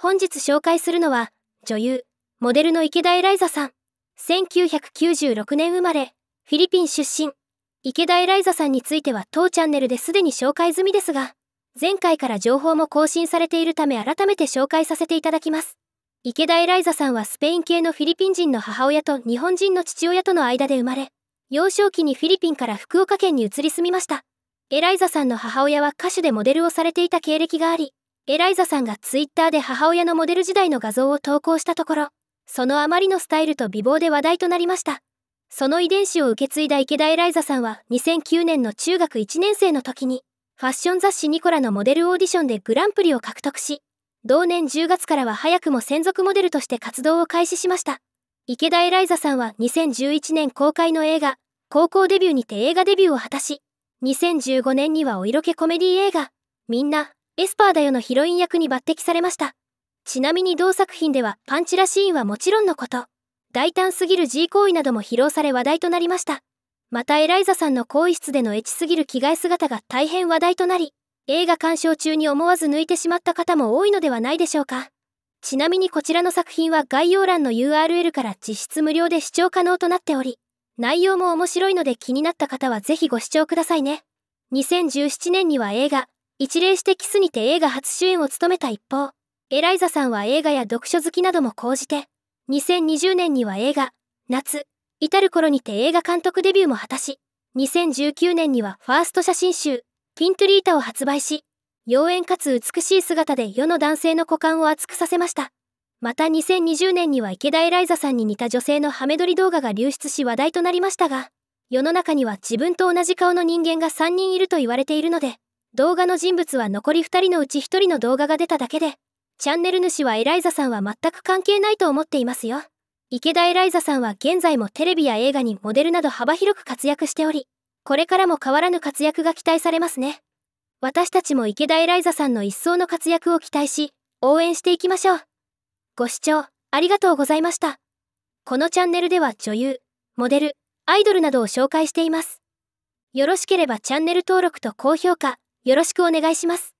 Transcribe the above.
本日紹介するのは、女優、モデルの池田エライザさん。1996年生まれ、フィリピン出身。池田エライザさんについては当チャンネルですでに紹介済みですが、前回から情報も更新されているため改めて紹介させていただきます。池田エライザさんはスペイン系のフィリピン人の母親と日本人の父親との間で生まれ、幼少期にフィリピンから福岡県に移り住みました。エライザさんの母親は歌手でモデルをされていた経歴があり、エライザさんがツイッターで母親のモデル時代の画像を投稿したところ、そのあまりのスタイルと美貌で話題となりました。その遺伝子を受け継いだ池田エライザさんは2009年の中学1年生の時に、ファッション雑誌ニコラのモデルオーディションでグランプリを獲得し、同年10月からは早くも専属モデルとして活動を開始しました。池田エライザさんは2011年公開の映画、高校デビューにて映画デビューを果たし、2015年にはお色気コメディ映画、みんな、エスパーだよのヒロイン役に抜擢されました。ちなみに同作品ではパンチラシーンはもちろんのこと、大胆すぎる G 行為なども披露され話題となりました。またエライザさんの更衣室でのエチすぎる着替え姿が大変話題となり、映画鑑賞中に思わず抜いてしまった方も多いのではないでしょうか。ちなみにこちらの作品は概要欄の URL から実質無料で視聴可能となっており、内容も面白いので気になった方はぜひご視聴くださいね。2017年には映画、一礼してキスにて映画初主演を務めた一方、エライザさんは映画や読書好きなども講じて、2020年には映画、夏、至る頃にて映画監督デビューも果たし、2019年にはファースト写真集、ピントリータを発売し、妖艶かつ美しい姿で世の男性の股間を熱くさせました。また2020年には池田エライザさんに似た女性のハメ撮り動画が流出し話題となりましたが、世の中には自分と同じ顔の人間が3人いると言われているので、動画の人物は残り2人のうち1人の動画が出ただけで、チャンネル主はエライザさんは全く関係ないと思っていますよ。池田エライザさんは現在もテレビや映画にモデルなど幅広く活躍しており、これからも変わらぬ活躍が期待されますね。私たちも池田エライザさんの一層の活躍を期待し、応援していきましょう。ご視聴ありがとうございました。このチャンネルでは女優、モデル、アイドルなどを紹介しています。よろしければチャンネル登録と高評価、よろしくお願いします。